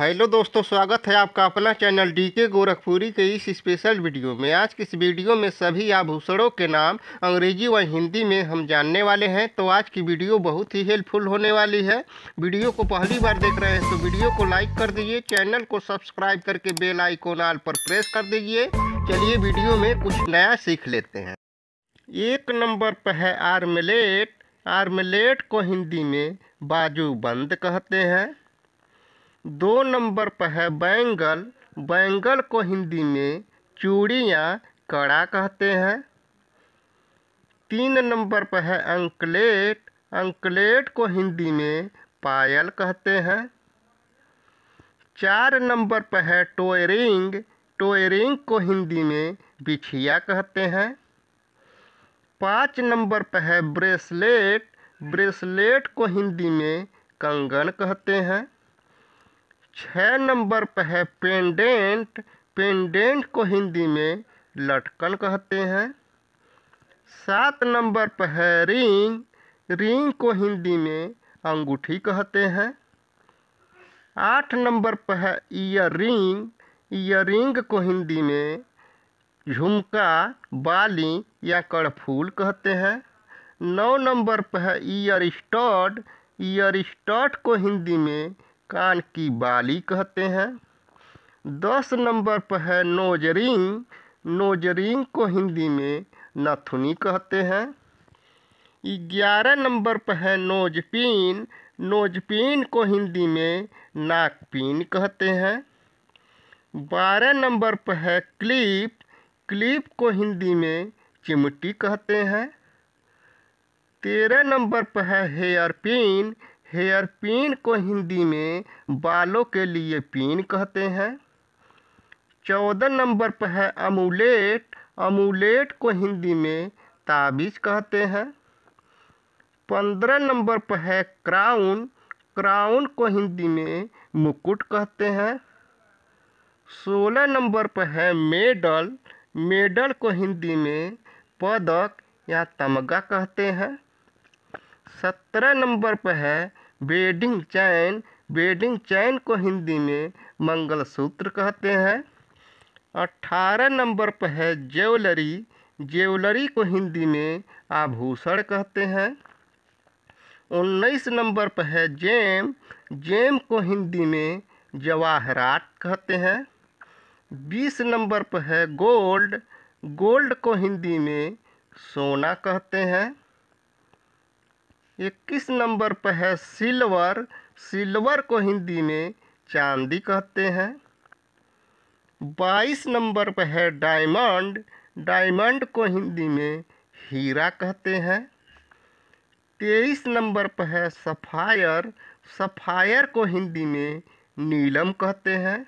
hello दोस्तों स्वागत है आपका अपना चैनल डी के गोरखपुरी के इस स्पेशल वीडियो में आज के इस वीडियो में सभी आभूषणों के नाम अंग्रेजी व हिंदी में हम जानने वाले हैं तो आज की वीडियो बहुत ही हेल्पफुल होने वाली है वीडियो को पहली बार देख रहे हैं तो वीडियो को लाइक कर दीजिए चैनल को सब्सक्राइब करके बेल आइकोन आल पर प्रेस कर दीजिए चलिए वीडियो में कुछ नया सीख लेते हैं एक नंबर पर है आर्मलेट आर्मलेट को हिंदी में बाजू बंद कहते हैं दो नंबर पर है बैंगल बैंगल को हिंदी में चूड़ियाँ कड़ा कहते हैं तीन नंबर पर है अंकलेट अंकलेट को हिंदी में पायल कहते हैं चार नंबर पर है टोयरिंग टोयरिंग को हिंदी में बिछिया कहते हैं पाँच नंबर पर है ब्रेसलेट ब्रेसलेट को हिंदी में कंगन कहते हैं छः नंबर पर है पेंडेंट पेंडेंट को हिंदी में लटकन कहते हैं सात नंबर पर है रिंग रिंग को हिंदी में अंगूठी कहते हैं आठ नंबर पर है ईयर रिंग ईयर रिंग को हिंदी में झुमका बाली या कड़फूल कहते हैं नौ नंबर पर है ईयर स्टॉड ईयर स्टॉड को हिंदी में कान की बाली कहते हैं दस नंबर पर है नोजरिंग नोजरिंग को हिंदी में नथुनी कहते हैं ग्यारह नंबर पर है नोजपीन नोजपीन को हिंदी में नागपीन कहते हैं बारह नंबर पर है क्लिप क्लिप को हिंदी में चिमटी कहते हैं तेरह नंबर पर है हेयर पिन हेयर पिन को हिंदी में बालों के लिए पिन कहते हैं चौदह नंबर पर है अमूलेट अमूलेट को हिंदी में ताबीज कहते हैं पंद्रह नंबर पर है क्राउन क्राउन को हिंदी में मुकुट कहते हैं सोलह नंबर पर है मेडल मेडल को हिंदी में पदक या तमगा कहते हैं सत्रह नंबर पर है बेडिंग चैन बेडिंग चैन को हिंदी में मंगलसूत्र कहते हैं अट्ठारह नंबर पर है ज्वेलरी ज्वेलरी को हिंदी में आभूषण कहते हैं उन्नीस नंबर पर है जेम जेम को हिंदी में जवाहरात कहते हैं बीस नंबर पर है गोल्ड गोल्ड को हिंदी में सोना कहते हैं इक्कीस नंबर पर है सिल्वर सिल्वर को हिंदी में चांदी कहते हैं बाईस नंबर पर है डायमंड डायमंड को हिंदी में हीरा कहते हैं तेईस नंबर पर है सफ़ायर सफ़ायर को हिंदी में नीलम कहते हैं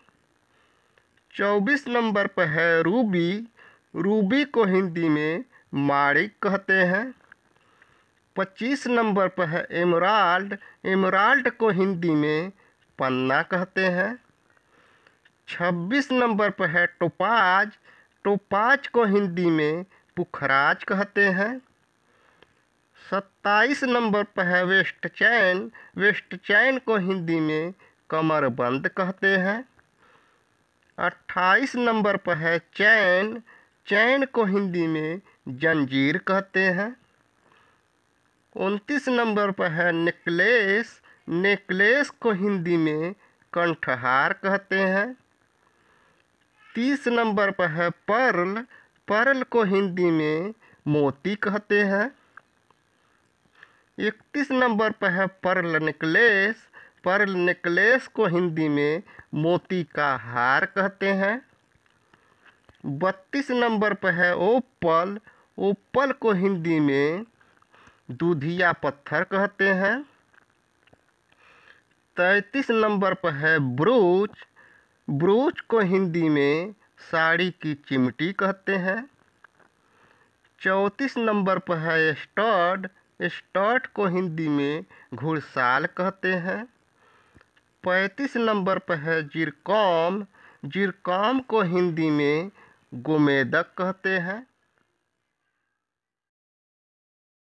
चौबीस नंबर पर है रूबी रूबी को हिंदी में माणिक कहते हैं पच्चीस नंबर पर है एमराल्ड एमराल्ड को हिंदी में पन्ना कहते हैं छब्बीस नंबर पर है टोपाज टोपाज को हिंदी में पुखराज कहते हैं सत्ताईस नंबर पर है वेस्ट चैन वेस्ट चैन को हिंदी में कमरबंद कहते हैं अट्ठाईस नंबर पर है चैन चैन को हिंदी में जंजीर कहते हैं उनतीस नंबर पर है नेकलेस नेकलेस को हिंदी में कंठहार कहते हैं तीस नंबर पर है पर्ल पर्ल को हिंदी में मोती कहते हैं इकतीस नंबर पर है पर्ल नेकलेस पर्ल नेकलेस को हिंदी में मोती का हार कहते हैं बत्तीस नंबर पर है ओपल ओपल को हिंदी में दूधिया पत्थर कहते हैं तैतीस नंबर पर है ब्रूच ब्रूच को हिंदी में साड़ी की चिमटी कहते हैं चौंतीस नंबर पर है स्टड स्टर्ट को हिंदी में घुड़साल कहते हैं पैंतीस नंबर पर है जिरकॉम जिरकॉम को हिंदी में गोमेदक कहते हैं